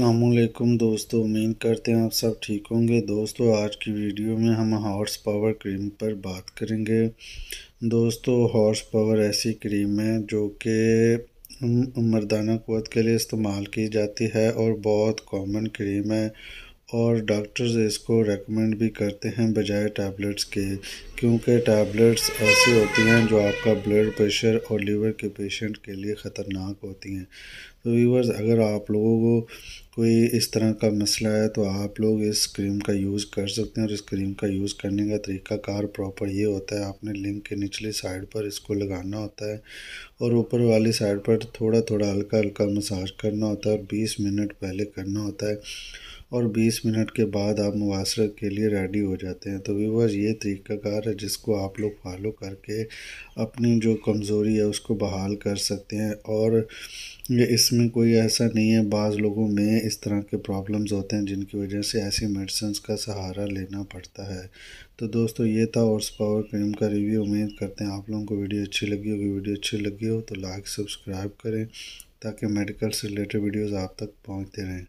असलकुम दोस्तों उम्मीद करते हैं आप सब ठीक होंगे दोस्तों आज की वीडियो में हम हॉर्स पावर क्रीम पर बात करेंगे दोस्तों हॉर्स पावर ऐसी क्रीम है जो कि मर्दाना क़वत के लिए इस्तेमाल की जाती है और बहुत कॉमन क्रीम है और डॉक्टर्स इसको रेकमेंड भी करते हैं बजाय टैबलेट्स के क्योंकि टैबलेट्स ऐसी होती हैं जो आपका ब्लड प्रेशर और लीवर के पेशेंट के लिए ख़तरनाक होती हैं तो व्यूवर्स अगर आप लोगों को कोई इस तरह का मसला है तो आप लोग इस क्रीम का यूज़ कर सकते हैं और इस क्रीम का यूज़ करने का तरीका कार प्रॉपर ये होता है आपने लिंक के निचले साइड पर इसको लगाना होता है और ऊपर वाली साइड पर थोड़ा थोड़ा हल्का हल्का मसाज करना होता है और बीस मिनट पहले करना होता है और 20 मिनट के बाद आप मुबास के लिए रेडी हो जाते हैं तो व्यूवर्स ये तरीकाकार है जिसको आप लोग फॉलो करके अपनी जो कमज़ोरी है उसको बहाल कर सकते हैं और ये इसमें कोई ऐसा नहीं है बाज़ लोगों में इस तरह के प्रॉब्लम्स होते हैं जिनकी वजह से ऐसी मेडिसन्स का सहारा लेना पड़ता है तो दोस्तों ये था और पावर क्रीम का रिव्यू उम्मीद करते हैं आप लोगों को वीडियो अच्छी लगी होगी वीडियो अच्छी लगी हो तो लाइक सब्सक्राइब करें ताकि मेडिकल से रिलेटेड वीडियोज़ आप तक पहुँचते रहें